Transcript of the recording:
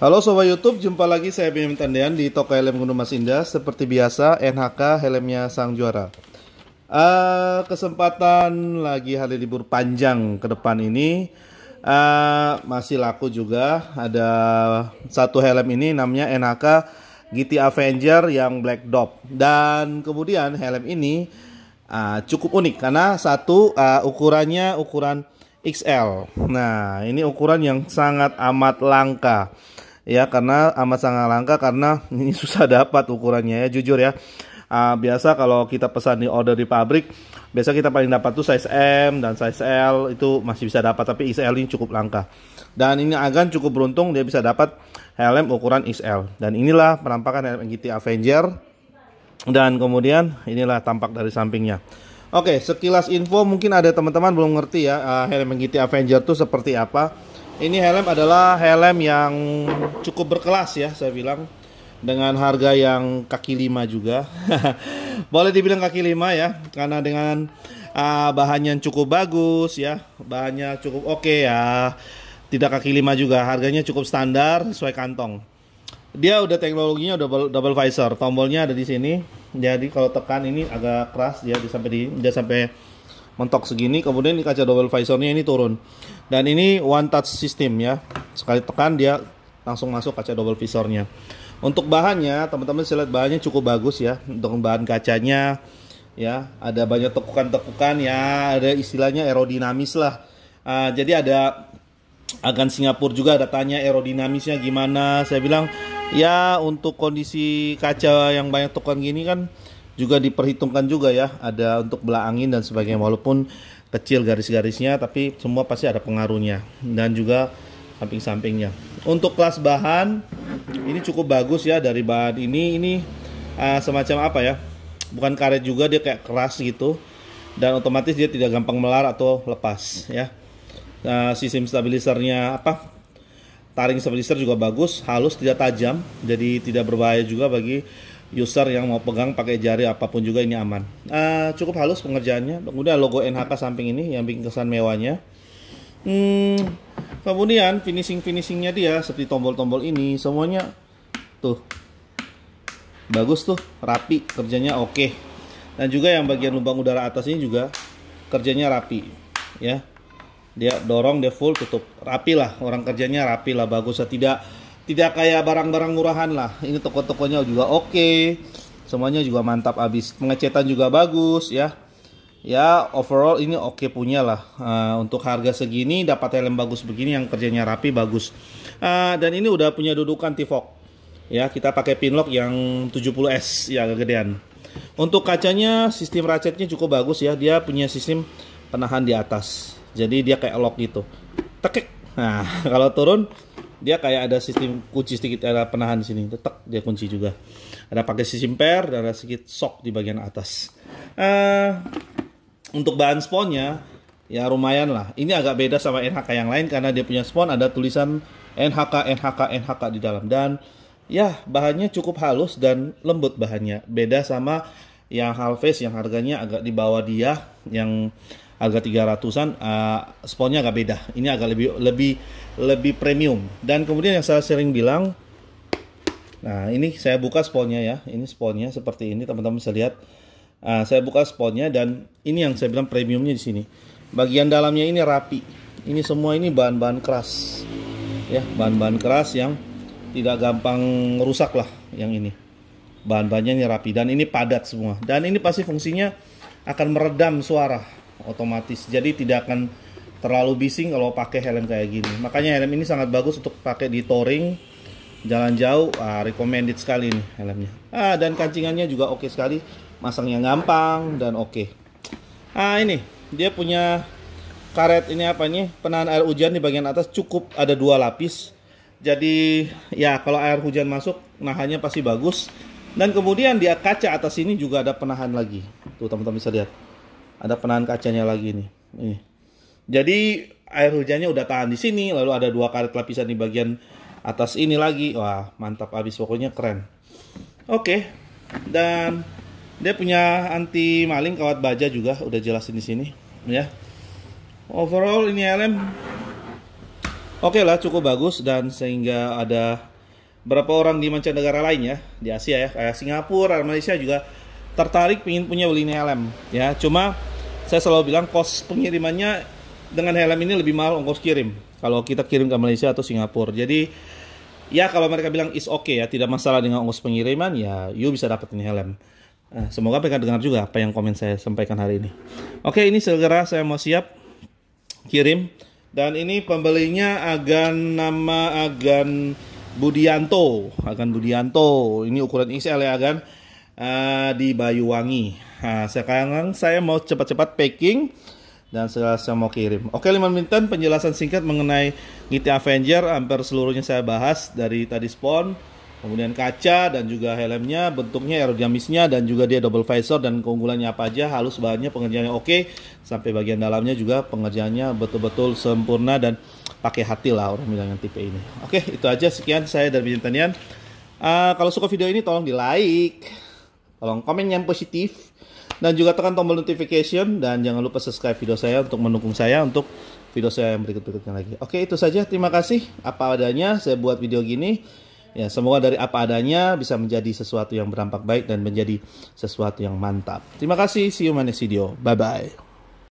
Halo Sobat Youtube, jumpa lagi saya Bim Tandean di Toko Helm Gunung Mas Indah Seperti biasa, NHK helmnya sang juara uh, Kesempatan lagi hari libur panjang ke depan ini uh, Masih laku juga, ada satu helm ini namanya NHK GT Avenger yang Black Dog Dan kemudian helm ini uh, cukup unik Karena satu, uh, ukurannya ukuran XL Nah, ini ukuran yang sangat amat langka ya karena amat sangat langka karena ini susah dapat ukurannya ya jujur ya uh, biasa kalau kita pesan di order di pabrik biasa kita paling dapat tuh size M dan size L itu masih bisa dapat tapi XL ini cukup langka dan ini Agan cukup beruntung dia bisa dapat helm ukuran XL dan inilah penampakan helm GT Avenger dan kemudian inilah tampak dari sampingnya Oke, sekilas info mungkin ada teman-teman belum ngerti ya uh, ah, helm GT Avenger itu seperti apa ini helm adalah helm yang cukup berkelas ya saya bilang dengan harga yang kaki lima juga. Boleh dibilang kaki lima ya, karena dengan uh, yang cukup bagus ya, bahannya cukup oke okay ya. Tidak kaki lima juga, harganya cukup standar sesuai kantong. Dia udah teknologinya double double visor, tombolnya ada di sini. Jadi kalau tekan ini agak keras dia sampai di dia sampai mentok segini kemudian ini kaca double visornya ini turun dan ini one touch system ya sekali tekan dia langsung masuk kaca double visornya untuk bahannya teman-teman saya lihat bahannya cukup bagus ya untuk bahan kacanya ya ada banyak tekukan-tekukan ya ada istilahnya aerodinamis lah uh, jadi ada akan Singapura juga ada tanya aerodinamisnya gimana saya bilang ya untuk kondisi kaca yang banyak tekukan gini kan juga diperhitungkan juga ya ada untuk belah angin dan sebagainya walaupun kecil garis-garisnya tapi semua pasti ada pengaruhnya dan juga samping-sampingnya untuk kelas bahan ini cukup bagus ya dari bahan ini ini uh, semacam apa ya bukan karet juga dia kayak keras gitu dan otomatis dia tidak gampang melar atau lepas ya uh, sistem stabilisernya apa taring stabilizer juga bagus halus tidak tajam jadi tidak berbahaya juga bagi user yang mau pegang pakai jari apapun juga ini aman. Uh, cukup halus pengerjaannya. Udah logo NHK samping ini yang bikin kesan mewahnya. Hmm, kemudian finishing finishingnya dia seperti tombol-tombol ini semuanya tuh bagus tuh rapi kerjanya oke dan juga yang bagian lubang udara atas ini juga kerjanya rapi ya dia dorong dia full tutup rapi lah orang kerjanya rapi lah bagus tidak tidak kayak barang-barang murahan lah ini toko-tokonya juga oke okay. semuanya juga mantap abis pengecetan juga bagus ya ya overall ini oke okay punya lah uh, untuk harga segini dapat helm bagus begini yang kerjanya rapi bagus uh, dan ini udah punya dudukan tifok ya kita pakai pinlock yang 70s ya kegedean untuk kacanya sistem racetnya cukup bagus ya dia punya sistem penahan di atas jadi dia kayak lock gitu tekek nah kalau turun dia kayak ada sistem kunci sedikit ada penahan di sini tetap dia kunci juga ada pakai sistem per dan ada sedikit sok di bagian atas uh, untuk bahan sponnya ya lumayan lah ini agak beda sama NHK yang lain karena dia punya spon ada tulisan NHK NHK NHK di dalam dan ya bahannya cukup halus dan lembut bahannya beda sama yang halves yang harganya agak di bawah dia yang harga 300-an uh, eh, sponnya agak beda. Ini agak lebih lebih lebih premium. Dan kemudian yang saya sering bilang Nah, ini saya buka sponnya ya. Ini sponnya seperti ini, teman-teman bisa lihat. Uh, saya buka sponnya dan ini yang saya bilang premiumnya di sini. Bagian dalamnya ini rapi. Ini semua ini bahan-bahan keras. Ya, bahan-bahan keras yang tidak gampang rusak lah yang ini. Bahan-bahannya ini rapi dan ini padat semua. Dan ini pasti fungsinya akan meredam suara otomatis jadi tidak akan terlalu bising kalau pakai helm kayak gini makanya helm ini sangat bagus untuk pakai di touring jalan jauh ah, recommended sekali nih helmnya ah dan kancingannya juga oke okay sekali masangnya gampang dan oke okay. ah ini dia punya karet ini apa nih penahan air hujan di bagian atas cukup ada dua lapis jadi ya kalau air hujan masuk nahannya pasti bagus dan kemudian dia kaca atas ini juga ada penahan lagi tuh teman-teman bisa lihat ada penahan kacanya lagi nih. Ini. Jadi air hujannya udah tahan di sini, lalu ada dua karet lapisan di bagian atas ini lagi. Wah, mantap abis pokoknya keren. Oke. Dan dia punya anti maling kawat baja juga udah jelasin di sini ya. Overall ini LM oke okay lah cukup bagus dan sehingga ada berapa orang di mancanegara lain ya di Asia ya kayak Singapura, Malaysia juga tertarik ingin punya beli ini LM ya. Cuma saya selalu bilang kos pengirimannya dengan helm ini lebih mahal ongkos kirim kalau kita kirim ke Malaysia atau Singapura. Jadi ya kalau mereka bilang is okay ya tidak masalah dengan ongkos pengiriman ya you bisa dapetin helm. Eh, semoga mereka dengar juga apa yang komen saya sampaikan hari ini. Oke, ini segera saya mau siap kirim dan ini pembelinya Agan nama Agan Budianto, Agan Budianto. Ini ukuran XL ya Agan eh, di Bayuwangi. Nah, sekarang saya mau cepat-cepat packing dan setelah saya mau kirim. Oke, 5 menitan penjelasan singkat mengenai GT Avenger hampir seluruhnya saya bahas dari tadi spawn, kemudian kaca dan juga helmnya, bentuknya, aerodinamisnya dan juga dia double visor dan keunggulannya apa aja, halus bahannya, pengerjaannya oke, sampai bagian dalamnya juga pengerjaannya betul-betul sempurna dan pakai hati lah orang bilang yang tipe ini. Oke, itu aja sekian saya dari Bintanian. Uh, ah, kalau suka video ini tolong di like, tolong komen yang positif dan juga tekan tombol notification dan jangan lupa subscribe video saya untuk mendukung saya untuk video saya yang berikut-berikutnya lagi. Oke, itu saja. Terima kasih apa adanya saya buat video gini. Ya, semoga dari apa adanya bisa menjadi sesuatu yang berdampak baik dan menjadi sesuatu yang mantap. Terima kasih. See you in next video. Bye bye.